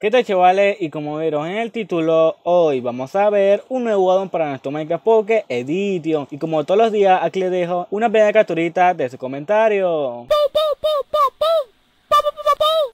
¿Qué tal chavales? Y como vieron en el título, hoy vamos a ver un nuevo addon para nuestro Minecraft Poké Edition. Y como todos los días, aquí les dejo una pequeña capturita de su comentario.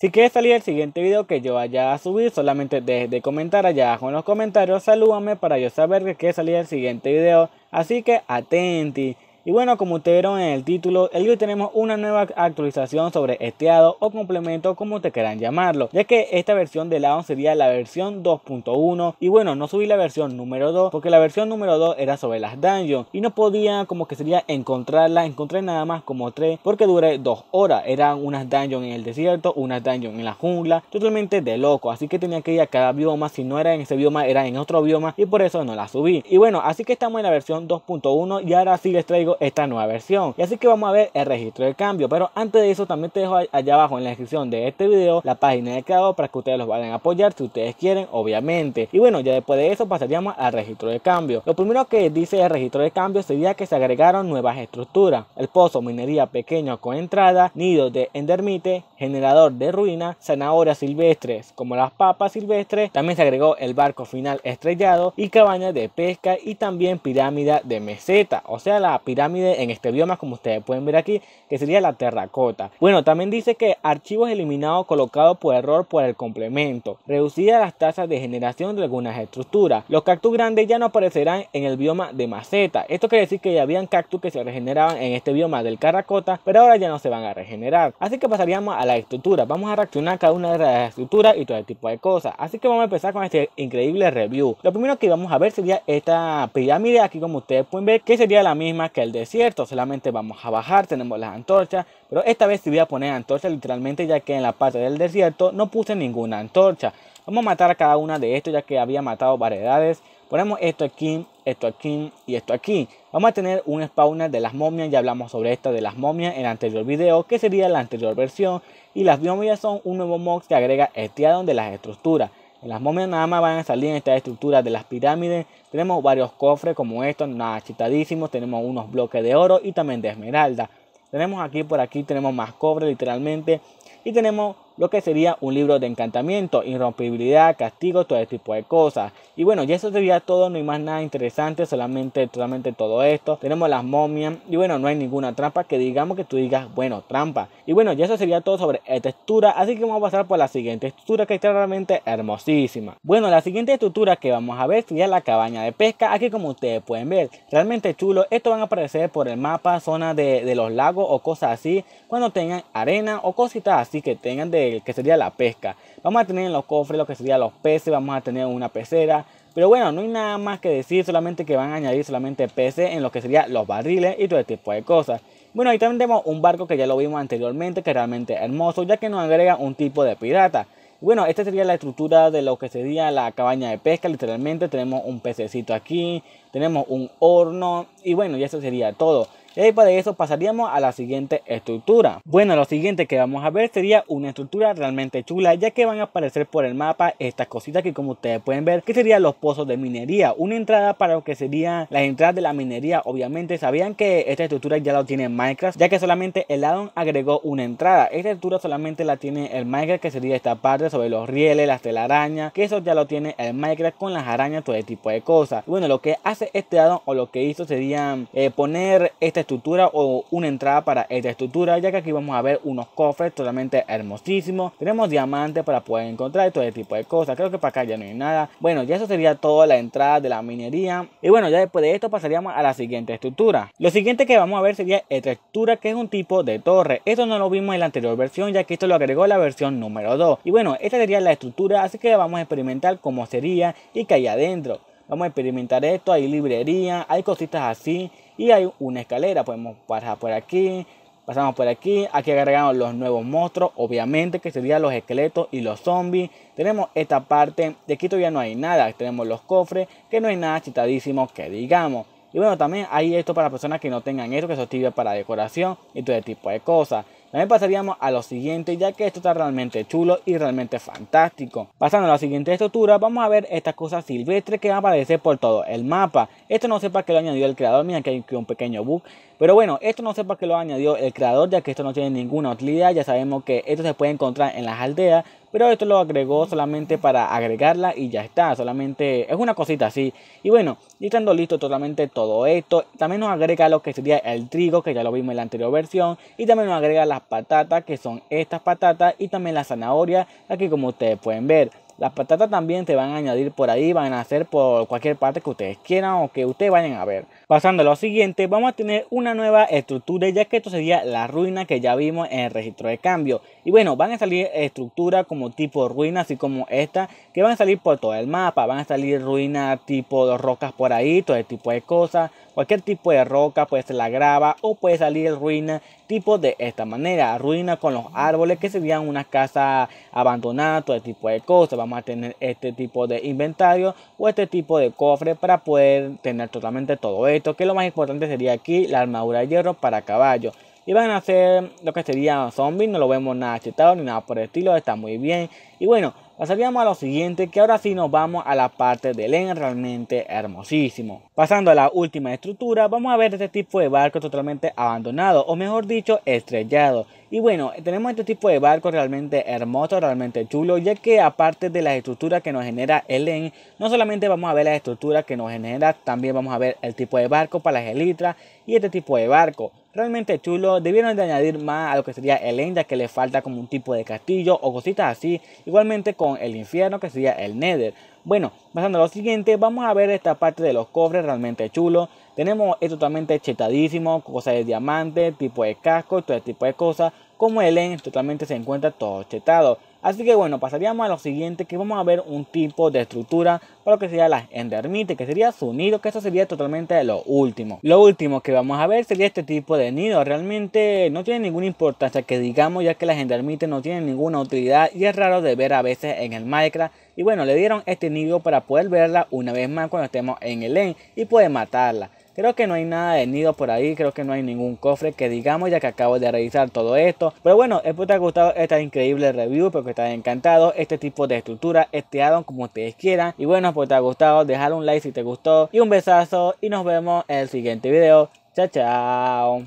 Si quieres salir el siguiente video que yo vaya a subir, solamente dejes de comentar allá abajo en los comentarios, salúdame para yo saber que quieres salir el siguiente video. Así que atenti. Y bueno, como ustedes vieron en el título, el hoy tenemos una nueva actualización sobre esteado o complemento, como te quieran llamarlo, ya que esta versión de Laon sería la versión 2.1. Y bueno, no subí la versión número 2, porque la versión número 2 era sobre las dungeons y no podía, como que sería encontrarla. Encontré nada más como 3, porque duré 2 horas. Eran unas dungeons en el desierto, unas dungeons en la jungla, totalmente de loco. Así que tenía que ir a cada bioma, si no era en ese bioma, era en otro bioma, y por eso no la subí. Y bueno, así que estamos en la versión 2.1 y ahora sí les traigo esta nueva versión. Y así que vamos a ver el registro de cambio. Pero antes de eso también te dejo allá abajo en la descripción de este video la página de creador para que ustedes los vayan a apoyar si ustedes quieren, obviamente. Y bueno, ya después de eso pasaríamos al registro de cambio. Lo primero que dice el registro de cambio sería que se agregaron nuevas estructuras. El pozo, minería pequeño con entrada, nido de endermite, generador de ruina, zanahorias silvestres como las papas silvestres, también se agregó el barco final estrellado y cabañas de pesca y también pirámide de meseta, o sea la pirámide en este bioma como ustedes pueden ver aquí, que sería la terracota. Bueno, también dice que archivos eliminados colocados por error por el complemento, reducida las tasas de generación de algunas estructuras. Los cactus grandes ya no aparecerán en el bioma de maceta. Esto quiere decir que ya habían cactus que se regeneraban en este bioma del carracota, pero ahora ya no se van a regenerar. Así que pasaríamos a la estructura. Vamos a reaccionar cada una de las estructuras y todo el tipo de cosas. Así que vamos a empezar con este increíble review. Lo primero que vamos a ver sería esta pirámide aquí como ustedes pueden ver que sería la misma que el desierto. Solamente vamos a bajar, tenemos las antorchas. Pero esta vez sí voy a poner antorcha. literalmente ya que en la parte del desierto no puse ninguna antorcha. Vamos a matar a cada una de estos ya que había matado variedades. Ponemos esto aquí, esto aquí y esto aquí. Vamos a tener un spawner de las momias, ya hablamos sobre esto de las momias en el anterior video, que sería la anterior versión. Y las momias son un nuevo mod que agrega este addon de las estructuras. En las momias nada más van a salir estas estructuras de las pirámides. Tenemos varios cofres como estos, nada chitadísimos. Tenemos unos bloques de oro y también de esmeralda. Tenemos aquí por aquí, tenemos más cobre literalmente. Y tenemos lo que sería un libro de encantamiento, irrompibilidad, castigo, todo ese tipo de cosas. Y bueno, ya eso sería todo, no hay más nada interesante, solamente, todo esto. Tenemos las momias y bueno, no hay ninguna trampa que digamos que tú digas, bueno, trampa. Y bueno, ya eso sería todo sobre textura, así que vamos a pasar por la siguiente estructura que está realmente hermosísima. Bueno, la siguiente estructura que vamos a ver sería la cabaña de pesca, aquí como ustedes pueden ver, realmente chulo, esto van a aparecer por el mapa, zona de, de los lagos o cosas así, cuando tengan arena o cositas así que tengan de que sería la pesca. Vamos a tener en los cofres lo que serían los peces, vamos a tener una pecera. Pero bueno, no hay nada más que decir, solamente que van a añadir solamente peces en lo que serían los barriles y todo este tipo de cosas. Bueno, ahí también tenemos un barco que ya lo vimos anteriormente, que es realmente hermoso, ya que nos agrega un tipo de pirata. Bueno, esta sería la estructura de lo que sería la cabaña de pesca. Literalmente tenemos un pececito aquí, tenemos un horno y bueno, y eso sería todo. Y después para eso pasaríamos a la siguiente estructura. Bueno, lo siguiente que vamos a ver sería una estructura realmente chula, ya que van a aparecer por el mapa estas cositas que como ustedes pueden ver, que serían los pozos de minería. Una entrada para lo que serían las entradas de la minería. Obviamente sabían que esta estructura ya la tiene Minecraft, ya que solamente el addon agregó una entrada. Esta estructura solamente la tiene el Minecraft, que sería esta parte sobre los rieles, las telarañas, que eso ya lo tiene el Minecraft con las arañas, todo ese tipo de cosas. Bueno, lo que hace este addon o lo que hizo sería eh, poner esta estructura o una entrada para esta estructura, ya que aquí vamos a ver unos cofres totalmente hermosísimos. Tenemos diamantes para poder encontrar todo este tipo de cosas. Creo que para acá ya no hay nada. Bueno, ya eso sería toda la entrada de la minería. Y bueno, ya después de esto pasaríamos a la siguiente estructura. Lo siguiente que vamos a ver sería esta estructura, que es un tipo de torre. Esto no lo vimos en la anterior versión, ya que esto lo agregó la versión número 2. Y bueno, esta sería la estructura, así que vamos a experimentar cómo sería y que hay adentro. Vamos a experimentar esto, hay librería, hay cositas así y hay una escalera. Podemos pasar por aquí, pasamos por aquí. Aquí agregamos los nuevos monstruos, obviamente que serían los esqueletos y los zombies. Tenemos esta parte, de aquí todavía no hay nada. Tenemos los cofres, que no hay nada chitadísimo que digamos. Y bueno, también hay esto para personas que no tengan esto, que se sirve para decoración y todo tipo de cosas. También pasaríamos a lo siguiente, ya que esto está realmente chulo y realmente fantástico. Pasando a la siguiente estructura, vamos a ver estas cosas silvestre que van a aparecer por todo el mapa. Esto no sé para qué lo añadió el creador, mira que hay un pequeño bug. Pero bueno, esto no sé para qué lo añadió el creador, ya que esto no tiene ninguna utilidad. Ya sabemos que esto se puede encontrar en las aldeas, pero esto lo agregó solamente para agregarla y ya está, solamente es una cosita así. Y bueno, y estando listo totalmente todo esto, también nos agrega lo que sería el trigo, que ya lo vimos en la anterior versión, y también nos agrega las patatas, que son estas patatas, y también la zanahoria, aquí como ustedes pueden ver. Las patatas también se van a añadir por ahí, van a hacer por cualquier parte que ustedes quieran o que ustedes vayan a ver. Pasando a lo siguiente, vamos a tener una nueva estructura ya que esto sería la ruina que ya vimos en el registro de cambio. Y bueno, van a salir estructuras como tipo ruina, así como esta, que van a salir por todo el mapa. Van a salir ruinas tipo rocas por ahí, todo el tipo de cosas. Cualquier tipo de roca puede ser la grava o puede salir ruina tipo de esta manera. Ruina con los árboles que serían una casa abandonada, todo tipo de cosas. Vamos a tener este tipo de inventario o este tipo de cofre para poder tener totalmente todo esto que lo más importante sería aquí la armadura de hierro para caballo. Y van a hacer lo que serían zombies, no lo vemos nada chetado ni nada por el estilo, está muy bien. Y bueno, pasaríamos a lo siguiente, que ahora sí nos vamos a la parte del en realmente hermosísimo. Pasando a la última estructura, vamos a ver este tipo de barco totalmente abandonado, o mejor dicho, estrellado. Y bueno, tenemos este tipo de barco realmente hermoso, realmente chulo, ya que aparte de las estructuras que nos genera el EN, no solamente vamos a ver las estructuras que nos genera, también vamos a ver el tipo de barco para las elitras y este tipo de barco realmente chulo. Debieron de añadir más a lo que sería el End, que le falta como un tipo de castillo o cositas así. Igualmente con el infierno, que sería el Nether. Bueno, pasando a lo siguiente, vamos a ver esta parte de los cofres realmente chulo. Tenemos esto totalmente chetadísimo, cosas de diamante, tipo de casco, todo tipo de cosas como el End totalmente se encuentra todo chetado. Así que bueno, pasaríamos a lo siguiente que vamos a ver un tipo de estructura para lo que sería la endermite, que sería su nido, que eso sería totalmente lo último. Lo último que vamos a ver sería este tipo de nido. Realmente no tiene ninguna importancia que digamos ya que las endermites no tienen ninguna utilidad y es raro de ver a veces en el Minecraft. Y bueno, le dieron este nido para poder verla una vez más cuando estemos en el end y poder matarla. Creo que no hay nada de nido por ahí, creo que no hay ningún cofre que digamos ya que acabo de revisar todo esto. Pero bueno, espero que te haya gustado esta increíble review, espero que te haya encantado este tipo de estructura, este addon como ustedes quieran. Y bueno, espero te ha gustado, dejar un like si te gustó y un besazo y nos vemos en el siguiente video. Chao, chao.